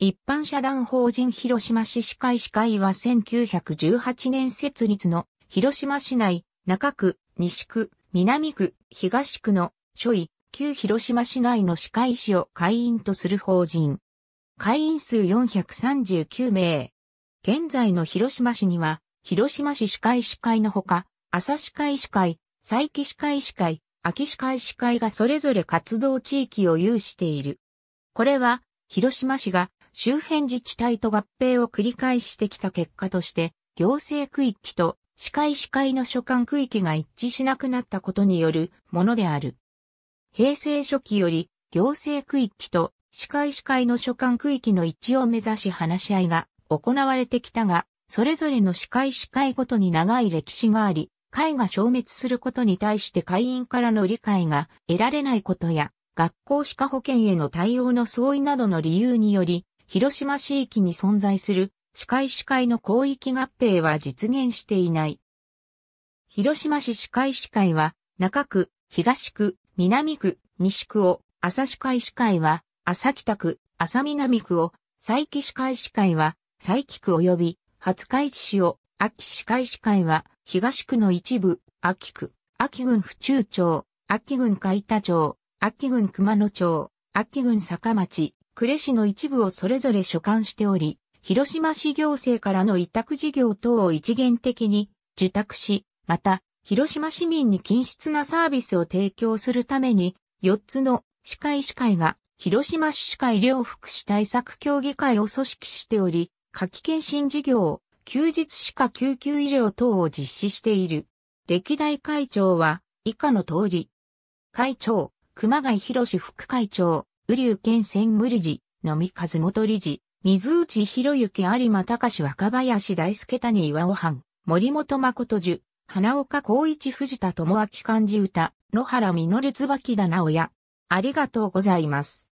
一般社団法人広島市市会市会は1918年設立の広島市内、中区、西区、南区、東区の所位、旧広島市内の市会市を会員とする法人。会員数439名。現在の広島市には、広島市市会市会のほか、朝市会市会、佐伯市会市会、秋市会市会がそれぞれ活動地域を有している。これは、広島市が周辺自治体と合併を繰り返してきた結果として、行政区域と科会師会の所管区域が一致しなくなったことによるものである。平成初期より行政区域と科会師会の所管区域の一致を目指し話し合いが行われてきたが、それぞれの科会師会ごとに長い歴史があり、会が消滅することに対して会員からの理解が得られないことや、学校歯科保険への対応の相違などの理由により、広島市域に存在する市会市会の広域合併は実現していない。広島市市会市会は中区、東区、南区、西区を、朝市会市会は、朝北区、朝南区を、佐伯市会市会は、佐伯区及び、廿日市市を、秋市会市会は、東区の一部、秋区、秋郡府中町、秋郡海田町、秋郡熊野町、秋郡坂町、呉市の一部をそれぞれ所管しており、広島市行政からの委託事業等を一元的に受託し、また、広島市民に均質なサービスを提供するために、4つの市会市会が広島市市会両福祉対策協議会を組織しており、夏季検診事業、休日歯科救急医療等を実施している。歴代会長は以下の通り。会長、熊谷博士副会長、雨竜県専務理事、野見和元理事、水内博之有馬隆若林大輔谷岩尾藩、森本誠樹、花岡光一藤田智明漢字歌、野原実椿直也。ありがとうございます。